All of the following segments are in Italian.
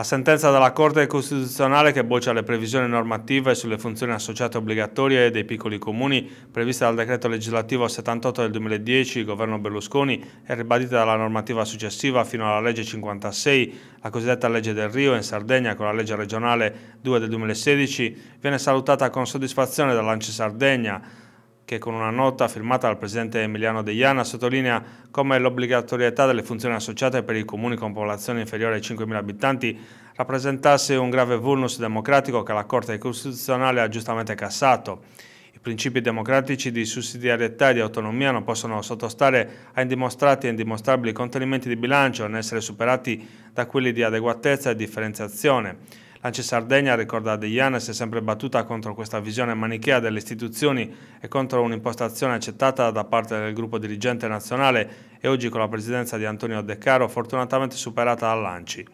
La sentenza della Corte Costituzionale che boccia le previsioni normative sulle funzioni associate obbligatorie dei piccoli comuni previste dal decreto legislativo 78 del 2010, governo Berlusconi, e ribadita dalla normativa successiva fino alla legge 56, la cosiddetta legge del Rio in Sardegna con la legge regionale 2 del 2016, viene salutata con soddisfazione dall'Anci Sardegna, che con una nota firmata dal presidente Emiliano De Iana sottolinea come l'obbligatorietà delle funzioni associate per i comuni con popolazione inferiore ai 5.000 abitanti rappresentasse un grave vulnus democratico che la Corte Costituzionale ha giustamente cassato. I principi democratici di sussidiarietà e di autonomia non possono sottostare a indimostrati e indimostrabili contenimenti di bilancio né essere superati da quelli di adeguatezza e differenziazione. L'Anci Sardegna, ricorda De Iane, si è sempre battuta contro questa visione manichea delle istituzioni e contro un'impostazione accettata da parte del gruppo dirigente nazionale e oggi con la presidenza di Antonio De Caro fortunatamente superata dall'Anci.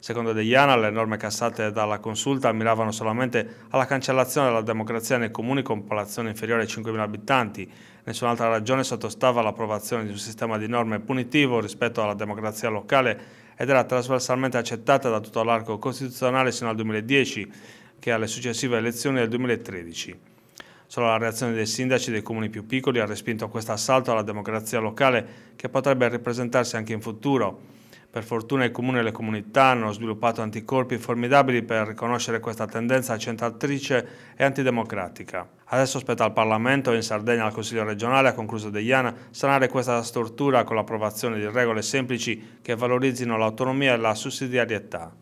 Secondo De Iana, le norme cassate dalla consulta miravano solamente alla cancellazione della democrazia nei comuni con popolazione inferiore ai 5.000 abitanti. Nessun'altra ragione sottostava all'approvazione di un sistema di norme punitivo rispetto alla democrazia locale ed era trasversalmente accettata da tutto l'arco costituzionale sino al 2010 che alle successive elezioni del 2013. Solo la reazione dei sindaci dei comuni più piccoli ha respinto questo assalto alla democrazia locale che potrebbe ripresentarsi anche in futuro per fortuna i comuni e le comunità hanno sviluppato anticorpi formidabili per riconoscere questa tendenza accentratrice e antidemocratica. Adesso spetta al Parlamento e in Sardegna al Consiglio regionale, ha concluso Deiana, sanare questa stortura con l'approvazione di regole semplici che valorizzino l'autonomia e la sussidiarietà.